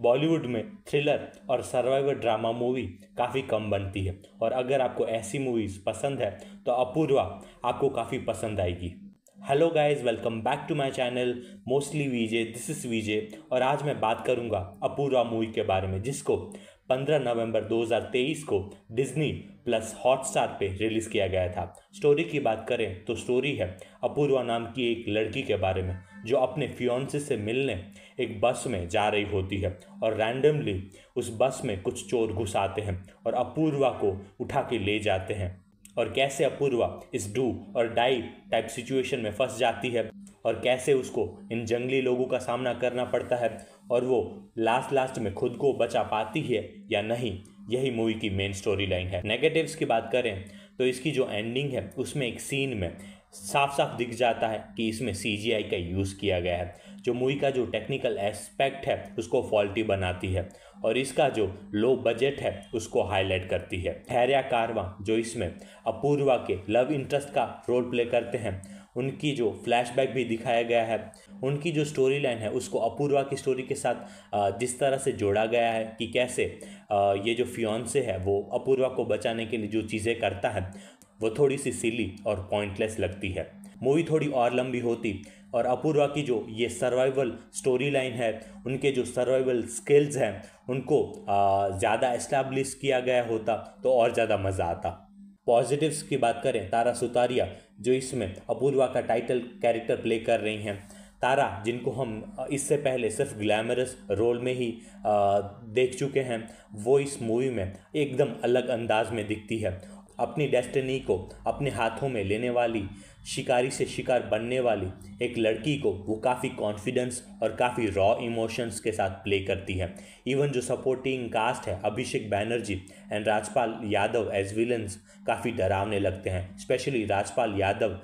बॉलीवुड में थ्रिलर और survivor drama movie काफ़ी कम बनती है और अगर आपको ऐसी मूवीज़ पसंद है तो अपूर्वा आपको काफ़ी पसंद आएगी hello guys welcome back to my channel mostly VJ this is VJ और आज मैं बात करूंगा अपूर्वा मूवी के बारे में जिसको 15 नवंबर 2023 को डिज्नी प्लस हॉटस्टार पे रिलीज किया गया था स्टोरी की बात करें तो स्टोरी है अपूर्वा नाम की एक लड़की के बारे में जो अपने फियोन्से से मिलने एक बस में जा रही होती है और रैंडमली उस बस में कुछ चोर घुस आते हैं और अपूर्वा को उठा के ले जाते हैं और कैसे अपूर्वा इस डू और डाई टाइप सिचुएशन में फंस जाती है और कैसे उसको इन जंगली लोगों का सामना करना पड़ता है और वो लास्ट लास्ट में खुद को बचा पाती है या नहीं यही मूवी की मेन स्टोरी लाइन है नेगेटिव्स की बात करें तो इसकी जो एंडिंग है उसमें एक सीन में साफ साफ दिख जाता है कि इसमें सी का यूज़ किया गया है जो मूवी का जो टेक्निकल एस्पेक्ट है उसको फॉल्टी बनाती है और इसका जो लो बजट है उसको हाईलाइट करती है हैरिया कारवा जो इसमें अपूर्वा के लव इंटरेस्ट का रोल प्ले करते हैं उनकी जो फ्लैशबैक भी दिखाया गया है उनकी जो स्टोरी लाइन है उसको अपूर्वा की स्टोरी के साथ जिस तरह से जोड़ा गया है कि कैसे ये जो से है वो अपूर्वा को बचाने के लिए जो चीज़ें करता है वो थोड़ी सी सिली और पॉइंटलेस लगती है मूवी थोड़ी और लंबी होती और अपूर्वा की जो ये सर्वाइवल स्टोरी लाइन है उनके जो सर्वाइवल स्किल्स हैं उनको ज़्यादा इस्टेब्लिश किया गया होता तो और ज़्यादा मज़ा आता पॉजिटिव्स की बात करें तारा सुतारिया जो इसमें अपूर्वा का टाइटल कैरेक्टर प्ले कर रही हैं तारा जिनको हम इससे पहले सिर्फ ग्लैमरस रोल में ही आ, देख चुके हैं वो इस मूवी में एकदम अलग अंदाज में दिखती है अपनी डेस्टिनी को अपने हाथों में लेने वाली शिकारी से शिकार बनने वाली एक लड़की को वो काफ़ी कॉन्फिडेंस और काफ़ी रॉ इमोशंस के साथ प्ले करती है इवन जो सपोर्टिंग कास्ट है Abhishek Banerjee and Rajpal Yadav as villains काफ़ी डरावने लगते हैं स्पेशली राजपाल यादव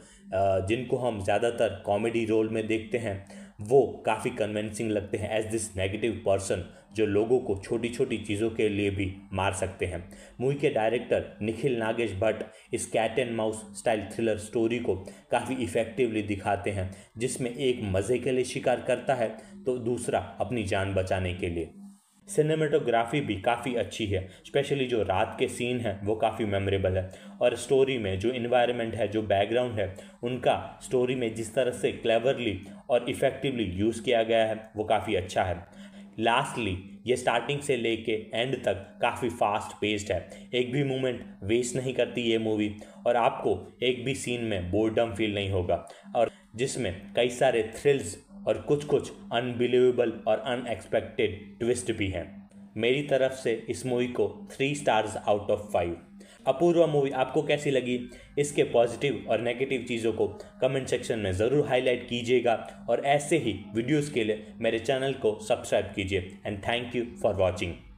जिनको हम ज़्यादातर कॉमेडी रोल में देखते हैं वो काफ़ी कन्वेंसिंग लगते हैं एज दिस नेगेटिव पर्सन जो लोगों को छोटी छोटी चीज़ों के लिए भी मार सकते हैं मूवी के डायरेक्टर निखिल नागेश भट्ट इस cat and mouse style thriller story को काफ़ी इफ़ेक्टिवली दिखाते हैं जिसमें एक मज़े के लिए शिकार करता है तो दूसरा अपनी जान बचाने के लिए सिनेमेटोग्राफी भी काफ़ी अच्छी है स्पेशली जो रात के सीन हैं वो काफ़ी मेमोरेबल है और स्टोरी में जो इन्वायरमेंट है जो बैकग्राउंड है उनका स्टोरी में जिस तरह से क्लेवरली और इफ़ेक्टिवली यूज़ किया गया है वो काफ़ी अच्छा है लास्टली ये स्टार्टिंग से लेके एंड तक काफ़ी फास्ट पेस्ड है एक भी मोमेंट वेस्ट नहीं करती ये मूवी और आपको एक भी सीन में बोर्डम फील नहीं होगा और जिसमें कई सारे थ्रिल्स और कुछ कुछ अनबिलीवेबल और अनएक्सपेक्टेड ट्विस्ट भी हैं मेरी तरफ से इस मूवी को three stars out of five Apurva movie आपको कैसी लगी इसके पॉजिटिव और नेगेटिव चीज़ों को कमेंट सेक्शन में ज़रूर हाईलाइट कीजिएगा और ऐसे ही वीडियोस के लिए मेरे चैनल को सब्सक्राइब कीजिए and thank you for watching